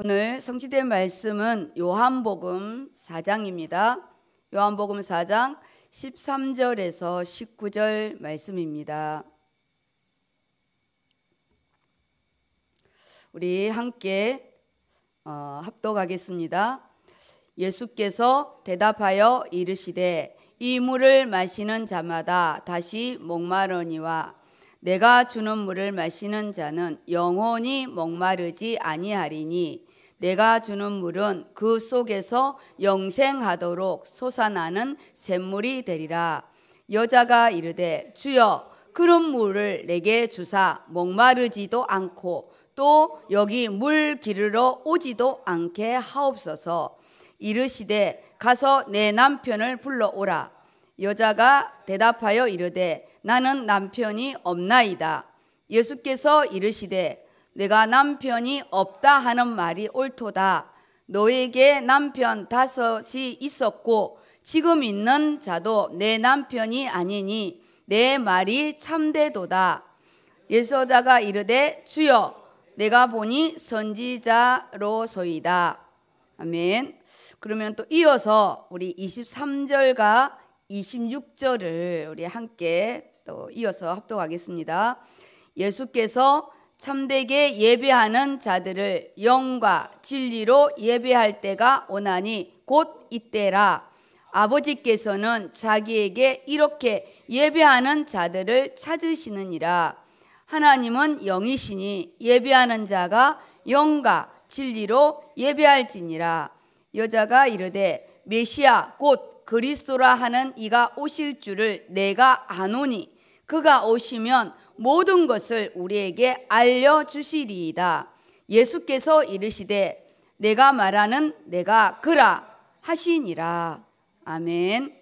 오늘 성취된 말씀은 요한복음 4장입니다. 요한복음 4장 13절에서 19절 말씀입니다. 우리 함께 어, 합독하겠습니다. 예수께서 대답하여 이르시되 이 물을 마시는 자마다 다시 목마르니와 내가 주는 물을 마시는 자는 영원히 목마르지 아니하리니 내가 주는 물은 그 속에서 영생하도록 솟아나는 샘물이 되리라. 여자가 이르되 주여 그런 물을 내게 주사 목마르지도 않고 또 여기 물 기르러 오지도 않게 하옵소서. 이르시되 가서 내 남편을 불러오라. 여자가 대답하여 이르되 나는 남편이 없나이다. 예수께서 이르시되 내가 남편이 없다 하는 말이 옳도다. 너에게 남편 다섯이 있었고 지금 있는 자도 내 남편이 아니니 내 말이 참되도다. 예서자가 이르되 주여 내가 보니 선지자로소이다. 아멘. 그러면 또 이어서 우리 23절과 26절을 우리 함께 또 이어서 합독하겠습니다. 예수께서 참되게 예배하는 자들을 영과 진리로 예배할 때가 오나니 곧 이때라. 아버지께서는 자기에게 이렇게 예배하는 자들을 찾으시느니라. 하나님은 영이시니 예배하는 자가 영과 진리로 예배할지니라. 여자가 이르되 메시아 곧 그리스도라 하는 이가 오실 줄을 내가 아노니 그가 오시면 모든 것을 우리에게 알려주시리이다. 예수께서 이르시되 내가 말하는 내가 그라 하시니라. 아멘.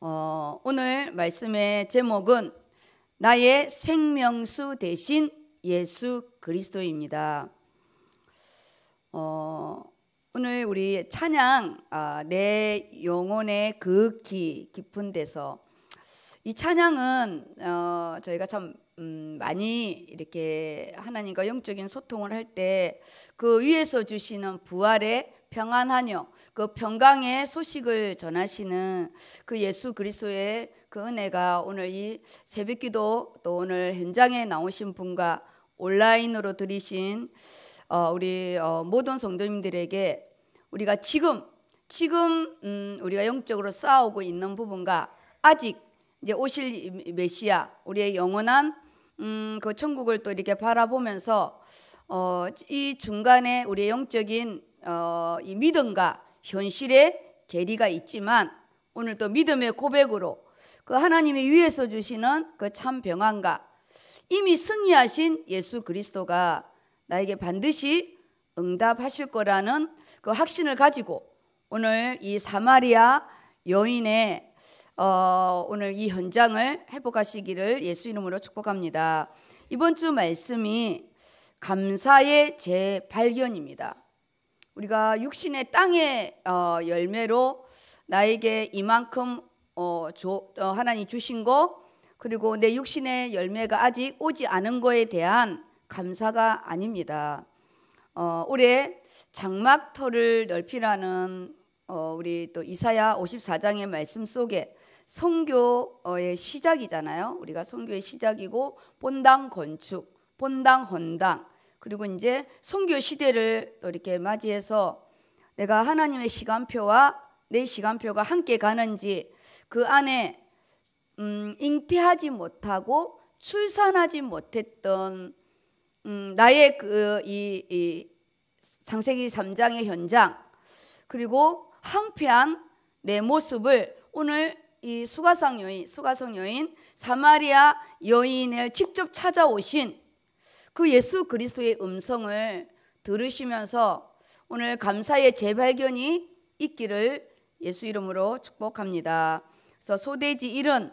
어, 오늘 말씀의 제목은 나의 생명수 대신 예수 그리스도입니다. 어, 오늘 우리 찬양 아, 내 영혼의 극히 깊은 데서 이 찬양은 어, 저희가 참 음, 많이 이렇게 하나님과 영적인 소통을 할 때 그 위에서 주시는 부활의 평안하녀그 평강의 소식을 전하시는 그 예수 그리스도의 그 은혜가 오늘 이 새벽기도 또 오늘 현장에 나오신 분과 온라인으로 들이신 어, 우리 어, 모든 성도님들에게 우리가 지금 지금 음, 우리가 영적으로 싸우고 있는 부분과 아직 이제 오실 메시아 우리의 영원한 음, 그 천국을 또 이렇게 바라보면서 어, 이 중간에 우리의 영적인 어, 이 믿음과 현실의 계리가 있지만 오늘 또 믿음의 고백으로 그 하나님이 위에서 주시는 그 참 병안과 이미 승리하신 예수 그리스도가 나에게 반드시 응답하실 거라는 그 확신을 가지고 오늘 이 사마리아 여인의 어, 오늘 이 현장을 회복하시기를 예수 이름으로 축복합니다. 이번 주 말씀이 감사의 재발견입니다. 우리가 육신의 땅의 어, 열매로 나에게 이만큼 어, 조, 어, 하나님 주신 거 그리고 내 육신의 열매가 아직 오지 않은 거에 대한 감사가 아닙니다. 어, 올해 장막터를 넓히라는 어, 우리 또 이사야 54장의 말씀 속에 성교의 시작이잖아요. 우리가 성교의 시작이고 본당 건축, 본당 헌당 그리고 이제 성교 시대를 이렇게 맞이해서 내가 하나님의 시간표와 내 시간표가 함께 가는지 그 안에 음, 잉태하지 못하고 출산하지 못했던 음, 나의 그이 이, 창세기 3장의 현장 그리고 황폐한 내 모습을 오늘 이 수가성 여인, 수가성 여인, 사마리아 여인을 직접 찾아오신 그 예수 그리스도의 음성을 들으시면서 오늘 감사의 재발견이 있기를 예수 이름으로 축복합니다. 그래서 소돼지 일은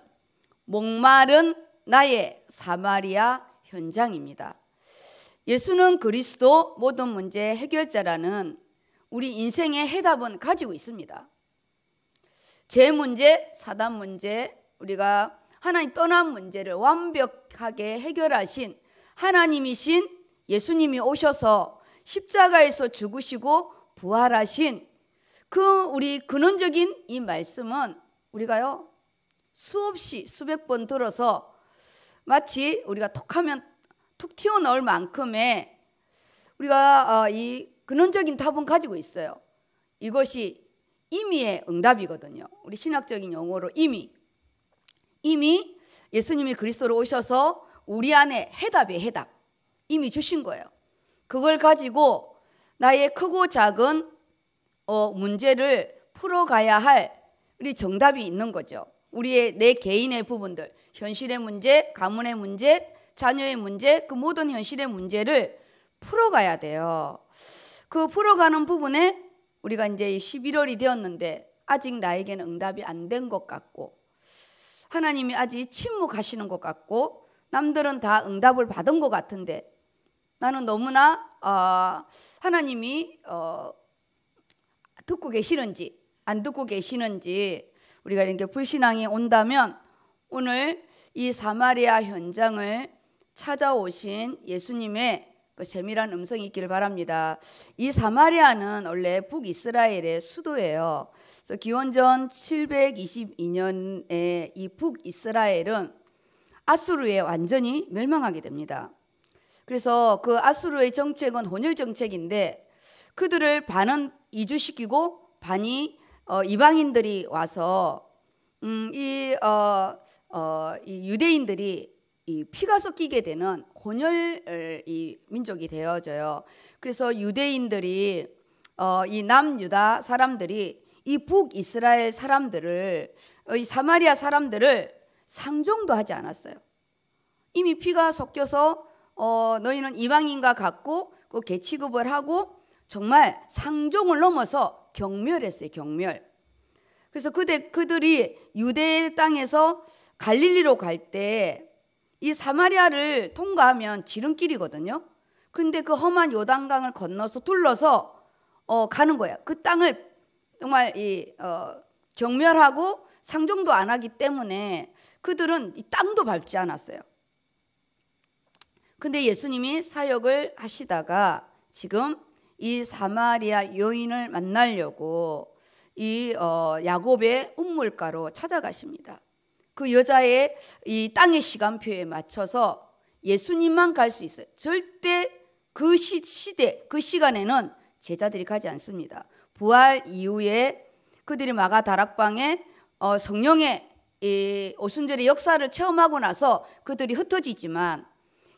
목마른 나의 사마리아 현장입니다. 예수는 그리스도 모든 문제 해결자라는 우리 인생의 해답은 가지고 있습니다. 죄 문제, 사단 문제, 우리가 하나님 떠난 문제를 완벽하게 해결하신 하나님이신 예수님이 오셔서 십자가에서 죽으시고 부활하신 그 우리 근원적인 이 말씀은 우리가요 수없이 수백 번 들어서 마치 우리가 톡하면 툭 튀어나올 만큼의 우리가 어, 이 근원적인 답은 가지고 있어요. 이것이 이미의 응답이거든요. 우리 신학적인 용어로 임의. 이미 예수님이 그리스도로 오셔서 우리 안에 해답이 해답. 이미 주신 거예요. 그걸 가지고 나의 크고 작은 어, 문제를 풀어가야 할 우리 정답이 있는 거죠. 우리의 내 개인의 부분들, 현실의 문제, 가문의 문제, 자녀의 문제, 그 모든 현실의 문제를 풀어가야 돼요. 그 풀어가는 부분에 우리가 이제 11월이 되었는데 아직 나에게는 응답이 안 된 것 같고 하나님이 아직 침묵하시는 것 같고 남들은 다 응답을 받은 것 같은데 나는 너무나 어, 하나님이 어, 듣고 계시는지 안 듣고 계시는지 우리가 이렇게 불신앙이 온다면 오늘 이 사마리아 현장을 찾아오신 예수님의 그 세밀한 음성이 있기를 바랍니다. 이 사마리아는 원래 북이스라엘의 수도예요. 그래서 기원전 722년에 이 북이스라엘은 아수르에 완전히 멸망하게 됩니다. 그래서 그 아수르의 정책은 혼혈 정책인데 그들을 반은 이주시키고 반이 어, 이방인들이 와서 음, 이, 어, 어, 이 유대인들이 이 피가 섞이게 되는 혼혈 이 민족이 되어져요. 그래서 유대인들이 어, 이 남유다 사람들이 이 북이스라엘 사람들을 어, 이 사마리아 사람들을 상종도 하지 않았어요. 이미 피가 섞여서 어, 너희는 이방인과 같고 그 개취급을 하고 정말 상종을 넘어서 경멸했어요. 경멸. 그래서 그대, 그들이 유대 땅에서 갈릴리로 갈때 이 사마리아를 통과하면 지름길이거든요. 근데 그 험한 요단강을 건너서 둘러서 어, 가는 거야. 그 땅을 정말 이 어, 경멸하고 상종도 안 하기 때문에 그들은 이 땅도 밟지 않았어요. 근데 예수님이 사역을 하시다가 지금 이 사마리아 여인을 만나려고 이 어, 야곱의 운물가로 찾아가십니다. 그 여자의 이 땅의 시간표에 맞춰서 예수님만 갈 수 있어요. 절대 그 시, 시대, 그 시간에는 제자들이 가지 않습니다. 부활 이후에 그들이 마가 다락방에 어, 성령의 이 오순절의 역사를 체험하고 나서 그들이 흩어지지만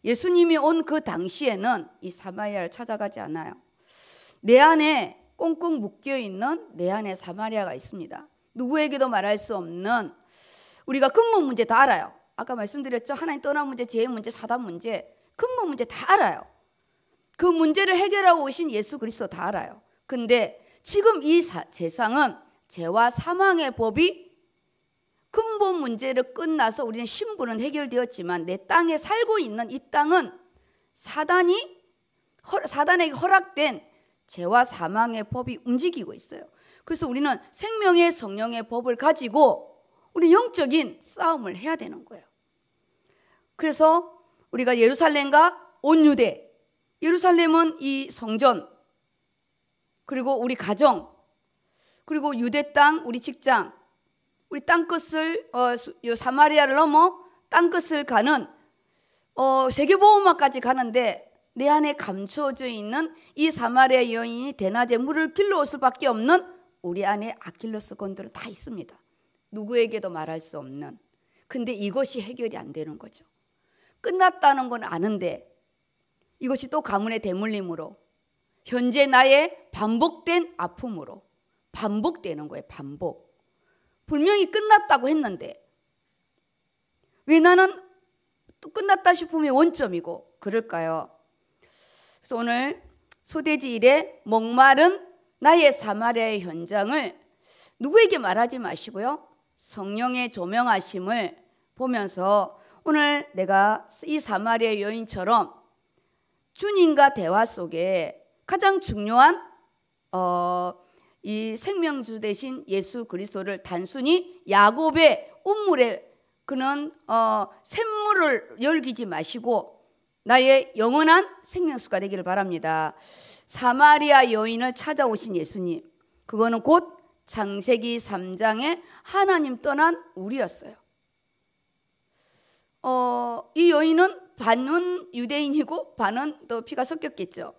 예수님이 온 그 당시에는 이 사마리아를 찾아가지 않아요. 내 안에 꽁꽁 묶여 있는 내 안에 사마리아가 있습니다. 누구에게도 말할 수 없는 우리가 근본 문제 다 알아요. 아까 말씀드렸죠. 하나님 떠난 문제, 죄의 문제, 사단 문제, 근본 문제 다 알아요. 그 문제를 해결하고 오신 예수 그리스도 다 알아요. 근데 지금 이 사, 세상은 죄와 사망의 법이 근본 문제를 끝나서 우리는 신분은 해결되었지만 내 땅에 살고 있는 이 땅은 사단이 허, 사단에게 허락된 죄와 사망의 법이 움직이고 있어요. 그래서 우리는 생명의 성령의 법을 가지고 우리 영적인 싸움을 해야 되는 거예요. 그래서 우리가 예루살렘과 온 유대, 예루살렘은 이 성전, 그리고 우리 가정, 그리고 유대 땅, 우리 직장, 우리 땅 끝을 어, 사마리아를 넘어 땅 끝을 가는 어, 세계보호막까지 가는데 내 안에 감춰져 있는 이 사마리아 여인이 대낮에 물을 길러 올 수밖에 없는 우리 안에 아킬레스 건들은 다 있습니다. 누구에게도 말할 수 없는. 근데 이것이 해결이 안 되는 거죠. 끝났다는 건 아는데 이것이 또 가문의 대물림으로 현재 나의 반복된 아픔으로 반복되는 거예요. 반복. 분명히 끝났다고 했는데 왜 나는 또 끝났다 싶으면 원점이고 그럴까요? 그래서 오늘 소대지 일에 목마른 나의 사마리아의 현장을 누구에게 말하지 마시고요. 성령의 조명하심을 보면서 오늘 내가 이 사마리아 여인처럼 주님과 대화 속에 가장 중요한 어, 이생명수 대신 예수 그리스도를 단순히 야곱의 운물에 그는 어, 샘물을 열기지 마시고 나의 영원한 생명수가 되기를 바랍니다. 사마리아 여인을 찾아오신 예수님 그거는 곧 장세기 3장에 하나님 떠난 우리였어요. 어, 이 여인은 반은 유대인이고 반은 또 피가 섞였겠죠.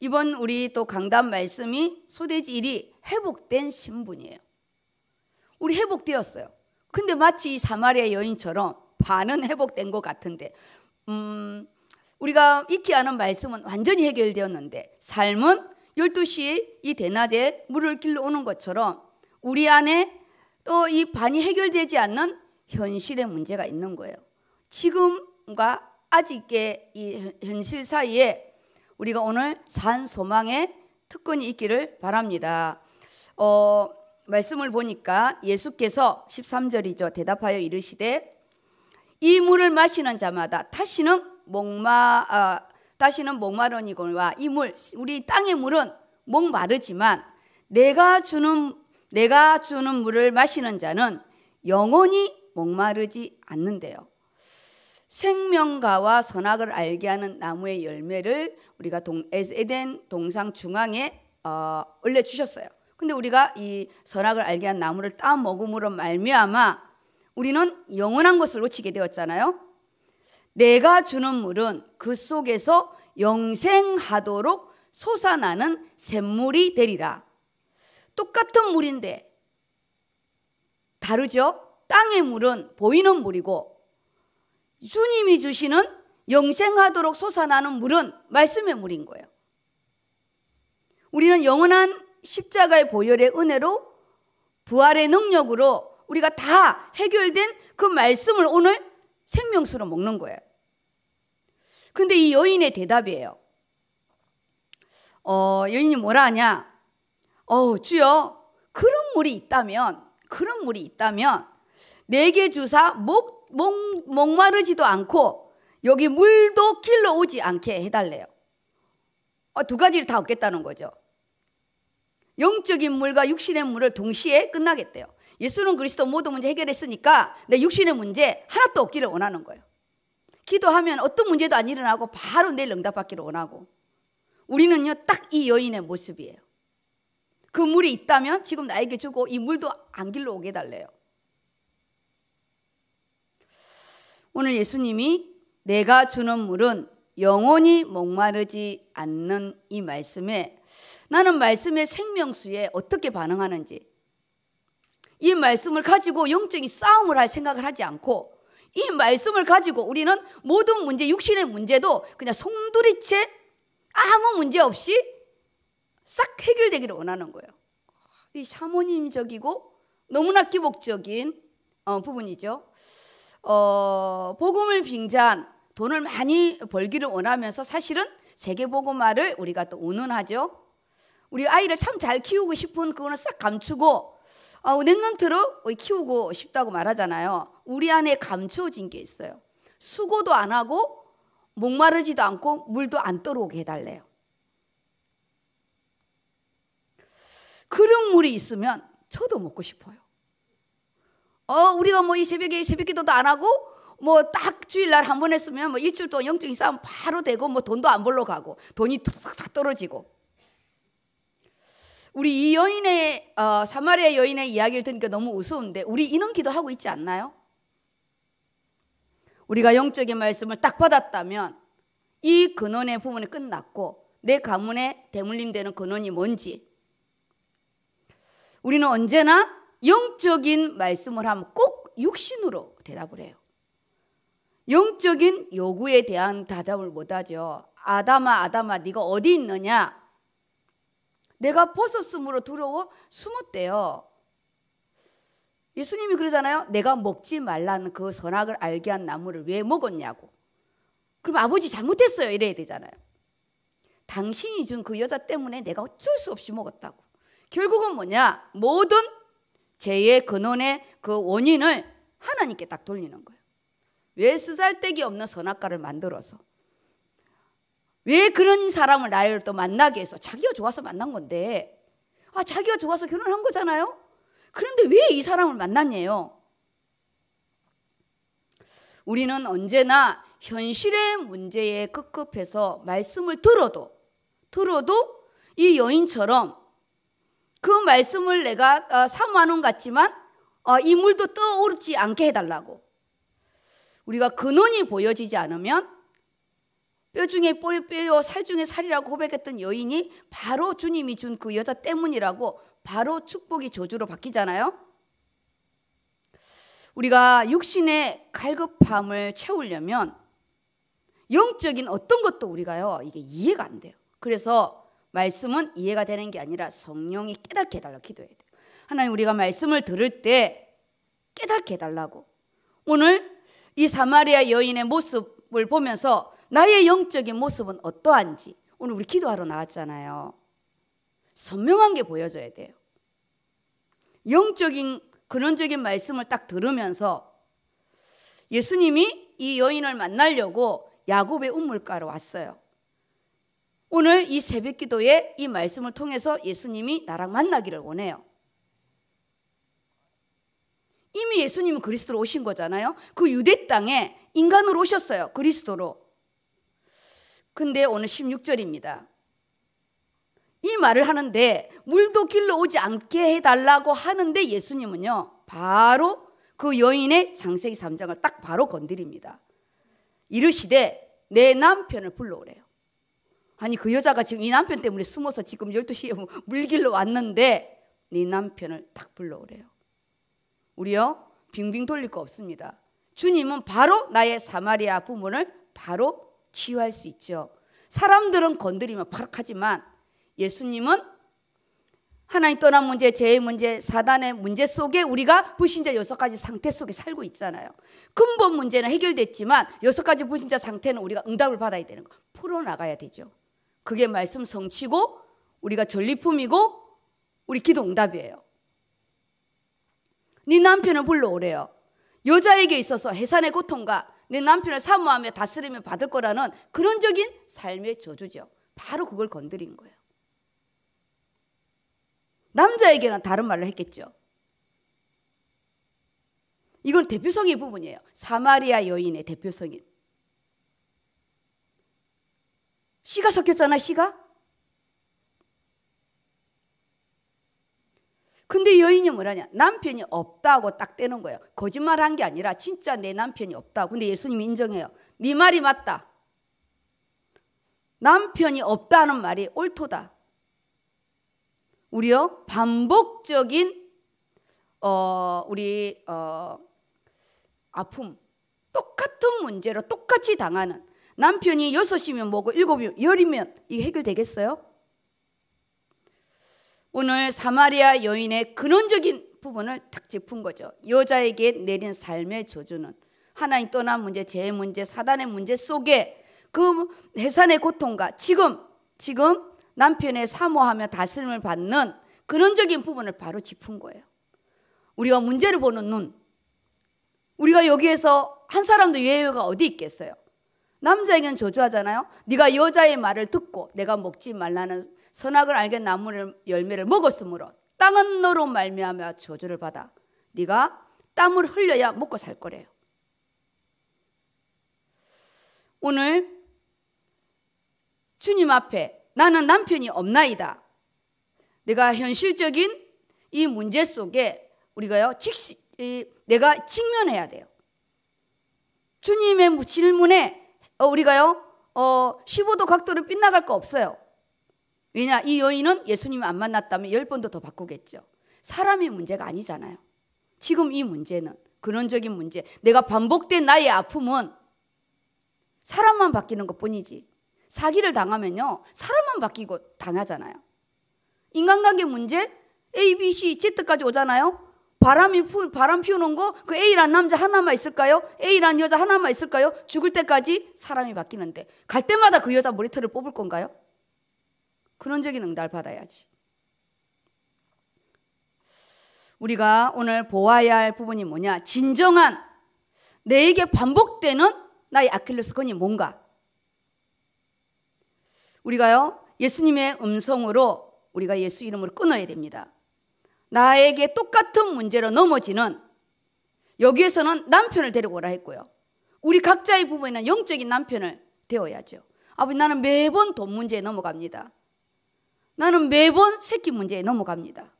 이번 우리 또 강단 말씀이 소대지 1이 회복된 신분이에요. 우리 회복되었어요. 근데 마치 이 사마리아 여인처럼 반은 회복된 것 같은데, 음, 우리가 익히 아는 말씀은 완전히 해결되었는데, 삶은 12시 이 대낮에 물을 길러 오는 것처럼 우리 안에 또 이 반이 해결되지 않는 현실의 문제가 있는 거예요. 지금과 아직의 이 현실 사이에 우리가 오늘 산 소망의 특권이 있기를 바랍니다. 어, 말씀을 보니까 예수께서 13절이죠. 대답하여 이르시되 이 물을 마시는 자마다 다시는 목마 아, 다시는 목마르니와 이 물 우리 땅의 물은 목마르지만 내가 주는 내가 주는 물을 마시는 자는 영원히 목마르지 않는데요. 생명과와 선악을 알게 하는 나무의 열매를 우리가 동, 에덴 동상 중앙에 어, 올려 주셨어요. 근데 우리가 이 선악을 알게 한 나무를 따 먹음으로 말미암아 우리는 영원한 것을 놓치게 되었잖아요. 내가 주는 물은 그 속에서 영생하도록 솟아나는 샘물이 되리라. 똑같은 물인데 다르죠? 땅의 물은 보이는 물이고 주님이 주시는 영생하도록 솟아나는 물은 말씀의 물인 거예요. 우리는 영원한 십자가의 보혈의 은혜로 부활의 능력으로 우리가 다 해결된 그 말씀을 오늘 생명수로 먹는 거예요. 근데 이 여인의 대답이에요. 어, 여인이 뭐라 하냐? 어, 주여, 그런 물이 있다면, 그런 물이 있다면, 내게 주사 목, 목, 목마르지도 않고, 여기 물도 길러 오지 않게 해달래요. 어, 두 가지를 다 얻겠다는 거죠. 영적인 물과 육신의 물을 동시에 끝나겠대요. 예수는 그리스도 모든 문제 해결했으니까 내 육신의 문제 하나도 없기를 원하는 거예요. 기도하면 어떤 문제도 안 일어나고 바로 내일 응답받기를 원하고 우리는요 딱 이 여인의 모습이에요. 그 물이 있다면 지금 나에게 주고 이 물도 안 길로 오게 달래요. 오늘 예수님이 내가 주는 물은 영원히 목마르지 않는 이 말씀에 나는 말씀의 생명수에 어떻게 반응하는지 이 말씀을 가지고 영적인 싸움을 할 생각을 하지 않고 이 말씀을 가지고 우리는 모든 문제, 육신의 문제도 그냥 송두리째 아무 문제 없이 싹 해결되기를 원하는 거예요. 이 샤모님적이고 너무나 기복적인 어, 부분이죠. 어, 복음을 빙자한 돈을 많이 벌기를 원하면서 사실은 세계보고말을 우리가 또 운운하죠. 우리 아이를 참 잘 키우고 싶은 그거는 싹 감추고 어, 넌트로 키우고 싶다고 말하잖아요. 우리 안에 감추어진 게 있어요. 수고도 안 하고 목마르지도 않고 물도 안 떨어오게 해달래요. 그런 물이 있으면 저도 먹고 싶어요. 어, 우리가 뭐 이 새벽에 새벽 기도도 안 하고 뭐 딱 주일날 한 번 했으면 뭐 일주일 동안 영적인 싸움 바로 되고 뭐 돈도 안 벌러 가고 돈이 툭툭 다 떨어지고 우리 이 여인의 어, 사마리아 여인의 이야기를 들으니까 너무 우스운데 우리 이런 기도하고 있지 않나요? 우리가 영적인 말씀을 딱 받았다면 이 근원의 부분이 끝났고 내 가문에 대물림되는 근원이 뭔지 우리는 언제나 영적인 말씀을 하면 꼭 육신으로 대답을 해요. 영적인 요구에 대한 대답을 못하죠. 아담아 아담아 네가 어디 있느냐 내가 벗었으므로 두려워 숨었대요. 예수님이 그러잖아요. 내가 먹지 말라는 그 선악을 알게 한 나무를 왜 먹었냐고. 그럼 아버지 잘못했어요. 이래야 되잖아요. 당신이 준 그 여자 때문에 내가 어쩔 수 없이 먹었다고. 결국은 뭐냐? 모든 죄의 근원의 그 원인을 하나님께 딱 돌리는 거예요. 왜 쓰잘데기 없는 선악과를 만들어서 왜 그런 사람을 나를 또 만나게 해서 자기가 좋아서 만난 건데 아 자기가 좋아서 결혼한 거잖아요. 그런데 왜 이 사람을 만났냐요? 우리는 언제나 현실의 문제에 급급해서 말씀을 들어도 들어도 이 여인처럼 그 말씀을 내가 어, 사모하는 같지만 어, 이 물도 떠오르지 않게 해달라고 우리가 근원이 보여지지 않으면 뼈 중에 뼈요 살 중에 살이라고 고백했던 여인이 바로 주님이 준 그 여자 때문이라고 바로 축복이 저주로 바뀌잖아요. 우리가 육신의 갈급함을 채우려면 영적인 어떤 것도 우리가요 이게 이해가 안 돼요. 그래서 말씀은 이해가 되는 게 아니라 성령이 깨닫게 해달라 기도해야 돼요. 하나님 우리가 말씀을 들을 때 깨닫게 해달라고 오늘 이 사마리아 여인의 모습을 보면서 나의 영적인 모습은 어떠한지 오늘 우리 기도하러 나왔잖아요. 선명한 게 보여져야 돼요. 영적인 근원적인 말씀을 딱 들으면서 예수님이 이 여인을 만나려고 야곱의 우물가로 왔어요. 오늘 이 새벽 기도에 이 말씀을 통해서 예수님이 나랑 만나기를 원해요. 이미 예수님은 그리스도로 오신 거잖아요. 그 유대 땅에 인간으로 오셨어요. 그리스도로. 근데 오늘 16절입니다. 이 말을 하는데 물도 길러 오지 않게 해달라고 하는데 예수님은요 바로 그 여인의 장세기 3장을 딱 바로 건드립니다. 이르시되 내 남편을 불러오래요. 아니 그 여자가 지금 이 남편 때문에 숨어서 지금 12시에 물 길러 왔는데 네 남편을 딱 불러오래요. 우리요 빙빙 돌릴 거 없습니다. 주님은 바로 나의 사마리아 부모를 바로 치유할 수 있죠. 사람들은 건드리면 파락하지만 예수님은 하나님 떠난 문제, 죄의 문제, 사단의 문제 속에 우리가 불신자 여섯 가지 상태 속에 살고 있잖아요. 근본 문제는 해결됐지만 여섯 가지 불신자 상태는 우리가 응답을 받아야 되는 거. 풀어나가야 되죠. 그게 말씀 성취고 우리가 전리품이고 우리 기도 응답이에요. 네 남편을 불러오래요. 여자에게 있어서 해산의 고통과 내 남편을 사모하며 다스리며 받을 거라는 그런적인 삶의 저주죠. 바로 그걸 건드린 거예요. 남자에게는 다른 말로 했겠죠. 이건 대표성의 부분이에요. 사마리아 여인의 대표성인. 씨가 섞였잖아, 씨가? 본인이 뭐라냐 남편이 없다고 딱 떼는 거예요. 거짓말한 게 아니라 진짜 내 남편이 없다. 근데 예수님이 인정해요. 네 말이 맞다. 남편이 없다는 말이 옳도다. 우리요 반복적인 어 우리 어 아픔 똑같은 문제로 똑같이 당하는 남편이 여섯면 뭐고 일곱이면 열이면 이게 해결되겠어요? 오늘 사마리아 여인의 근원적인 부분을 탁 짚은 거죠. 여자에게 내린 삶의 저주는 하나님 떠난 문제, 죄의 문제, 사단의 문제 속에 그 해산의 고통과 지금 지금 남편의 사모하며 다스림을 받는 근원적인 부분을 바로 짚은 거예요. 우리가 문제를 보는 눈. 우리가 여기에서 한 사람도 예외가 어디 있겠어요? 남자에겐 저주하잖아요. 네가 여자의 말을 듣고 내가 먹지 말라는 선악을 알게 나무를 열매를 먹었으므로 땅은 너로 말미암아 저주를 받아 네가 땀을 흘려야 먹고 살 거래요. 오늘 주님 앞에 나는 남편이 없나이다. 내가 현실적인 이 문제 속에 우리가요, 직시, 내가 직면해야 돼요. 주님의 질문에 어, 우리가요, 어, 15도 각도로 빗나갈 거 없어요. 왜냐 이 여인은 예수님을 안 만났다면 열 번도 더 바꾸겠죠. 사람의 문제가 아니잖아요. 지금 이 문제는 근원적인 문제. 내가 반복된 나의 아픔은 사람만 바뀌는 것뿐이지. 사기를 당하면요. 사람만 바뀌고 당하잖아요. 인간관계 문제 A, B, C, Z까지 오잖아요. 바람이 푸, 바람 피우는 거 그 A란 남자 하나만 있을까요? A란 여자 하나만 있을까요? 죽을 때까지 사람이 바뀌는데 갈 때마다 그 여자 머리털을 뽑을 건가요? 근원적인 응답을 받아야지. 우리가 오늘 보아야 할 부분이 뭐냐? 진정한 내게 에 반복되는 나의 아킬레스건이 뭔가? 우리가요, 예수님의 음성으로 우리가 예수 이름으로 끊어야 됩니다. 나에게 똑같은 문제로 넘어지는 여기에서는 남편을 데리고 오라 했고요. 우리 각자의 부모에는 영적인 남편을 되어야죠. 아버지 나는 매번 돈 문제에 넘어갑니다. 나는 매번 새끼 문제에 넘어갑니다.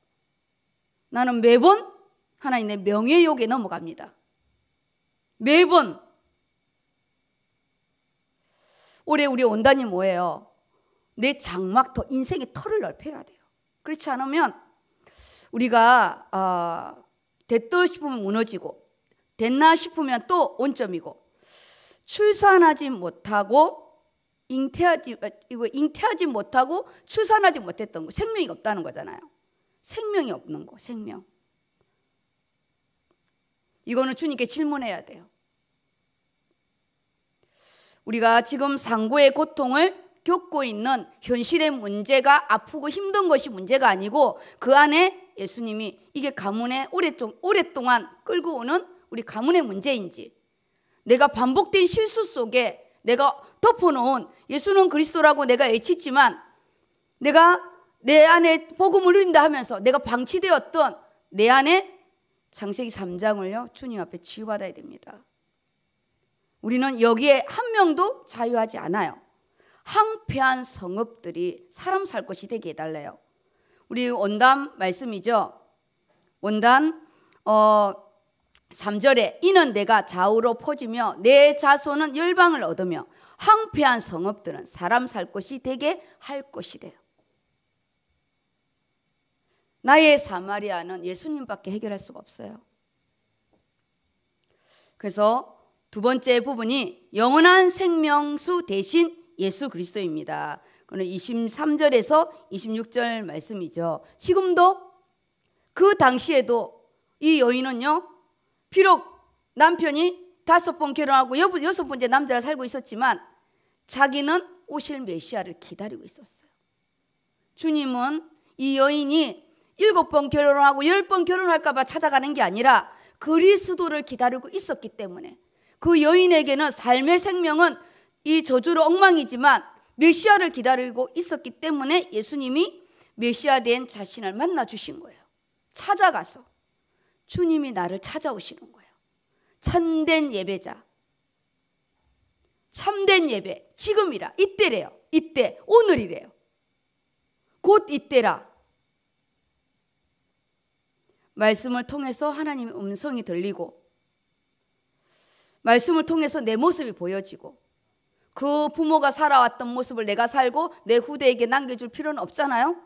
나는 매번 하나님의 명예욕에 넘어갑니다. 매번. 올해 우리 원단이 뭐예요? 내 장막 더 인생의 털을 넓혀야 돼요. 그렇지 않으면 우리가 어, 아, 됐다 싶으면 무너지고 됐나 싶으면 또 원점이고 출산하지 못하고 잉태하지 어, 이거 잉태하지 못하고 출산하지 못했던 거 생명이 없다는 거잖아요. 생명이 없는 거 생명. 이거는 주님께 질문해야 돼요. 우리가 지금 상고의 고통을 겪고 있는 현실의 문제가 아프고 힘든 것이 문제가 아니고 그 안에 예수님이 이게 가문의 오랫동안 끌고 오는 우리 가문의 문제인지 내가 반복된 실수 속에 내가 덮어놓은 예수는 그리스도라고 내가 외치지만 내가 내 안에 복음을 누린다 하면서 내가 방치되었던 내 안에 장세기 3장을요 주님 앞에 치유받아야 됩니다. 우리는 여기에 한 명도 자유하지 않아요. 항폐한 성읍들이 사람 살 곳이 되게 해달래요. 우리 원단 말씀이죠. 원단 어, 3절에 이는 내가 좌우로 퍼지며내 자손은 열방을 얻으며 황폐한 성읍들은 사람 살 곳이 되게 할 것이래요. 나의 사마리아는 예수님밖에 해결할 수가 없어요. 그래서 두 번째 부분이 영원한 생명수 대신 예수 그리스도입니다. 그는 23절에서 26절 말씀이죠. 지금도 그 당시에도 이 여인은요 비록 남편이 다섯 번 결혼하고 여섯 번째 남자를 살고 있었지만 자기는 오실 메시아를 기다리고 있었어요. 주님은 이 여인이 일곱 번 결혼하고 열 번 결혼할까봐 찾아가는 게 아니라 그리스도를 기다리고 있었기 때문에 그 여인에게는 삶의 생명은 이 저주로 엉망이지만 메시아를 기다리고 있었기 때문에 예수님이 메시아 된 자신을 만나 주신 거예요. 찾아가서 주님이 나를 찾아오시는 거예요. 참된 예배자. 참된 예배. 지금이라. 이때래요. 이때. 오늘이래요. 곧 이때라. 말씀을 통해서 하나님의 음성이 들리고, 말씀을 통해서 내 모습이 보여지고, 그 부모가 살아왔던 모습을 내가 살고 내 후대에게 남겨줄 필요는 없잖아요?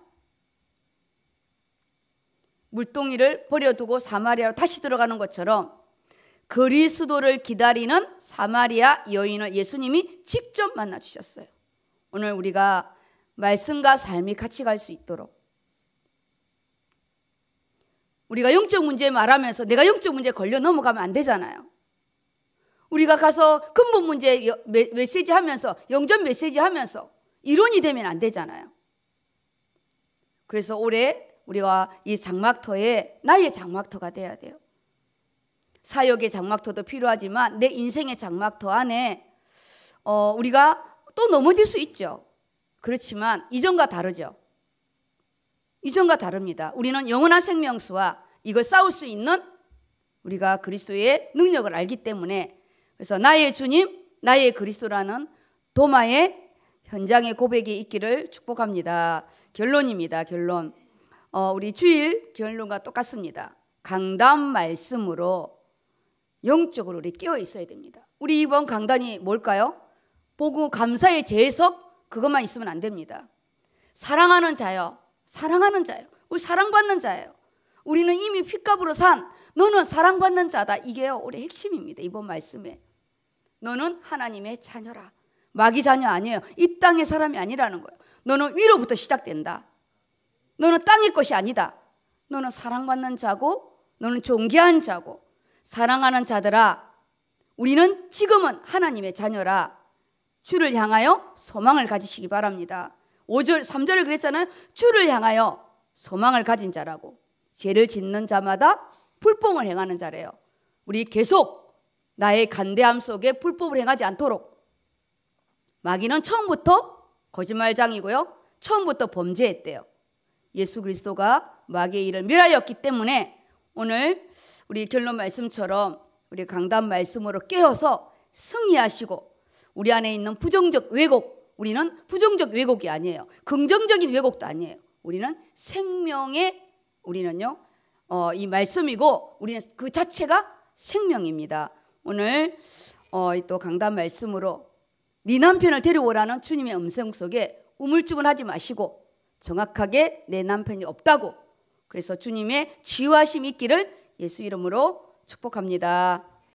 물동이를 버려두고 사마리아로 다시 들어가는 것처럼 그리스도를 기다리는 사마리아 여인을 예수님이 직접 만나 주셨어요. 오늘 우리가 말씀과 삶이 같이 갈 수 있도록 우리가 영적 문제 말하면서 내가 영적 문제 걸려 넘어가면 안 되잖아요. 우리가 가서 근본 문제 메시지 하면서 영전 메시지 하면서 이론이 되면 안 되잖아요. 그래서 올해 우리가 이 장막터에 나의 장막터가 돼야 돼요. 사역의 장막터도 필요하지만 내 인생의 장막터 안에 어, 우리가 또 넘어질 수 있죠. 그렇지만 이전과 다르죠. 이전과 다릅니다. 우리는 영원한 생명수와 이걸 싸울 수 있는 우리가 그리스도의 능력을 알기 때문에 그래서 나의 주님, 나의 그리스도라는 도마의 현장의 고백이 있기를 축복합니다. 결론입니다. 결론. 어, 우리 주일 결론과 똑같습니다. 강단 말씀으로 영적으로 우리 깨어 있어야 됩니다. 우리 이번 강단이 뭘까요? 복음 감사의 재석 그것만 있으면 안 됩니다. 사랑하는 자요, 사랑하는 자요, 우리 사랑받는 자예요. 우리는 이미 핏값으로 산 너는 사랑받는 자다. 이게요 우리 핵심입니다. 이번 말씀에 너는 하나님의 자녀라. 마귀 자녀 아니에요. 이 땅의 사람이 아니라는 거예요. 너는 위로부터 시작된다. 너는 땅의 것이 아니다. 너는 사랑받는 자고 너는 존귀한 자고 사랑하는 자들아 우리는 지금은 하나님의 자녀라 주를 향하여 소망을 가지시기 바랍니다. 5절 3절을 그랬잖아요. 주를 향하여 소망을 가진 자라고 죄를 짓는 자마다 불법을 행하는 자래요. 우리 계속 나의 간대함 속에 불법을 행하지 않도록 마귀는 처음부터 거짓말장이고요. 처음부터 범죄했대요. 예수 그리스도가 마귀의 일을 멸하였기 때문에 오늘 우리 결론 말씀처럼 우리 강단 말씀으로 깨어서 승리하시고 우리 안에 있는 부정적 왜곡 우리는 부정적 왜곡이 아니에요. 긍정적인 왜곡도 아니에요. 우리는 생명의 우리는요. 어, 이 말씀이고 우리는 그 자체가 생명입니다. 오늘 어, 또 강단 말씀으로 네 남편을 데려오라는 주님의 음성 속에 우물쭈물하지 마시고 정확하게 내 남편이 없다고 그래서 주님의 지하심 있기를 예수 이름으로 축복합니다.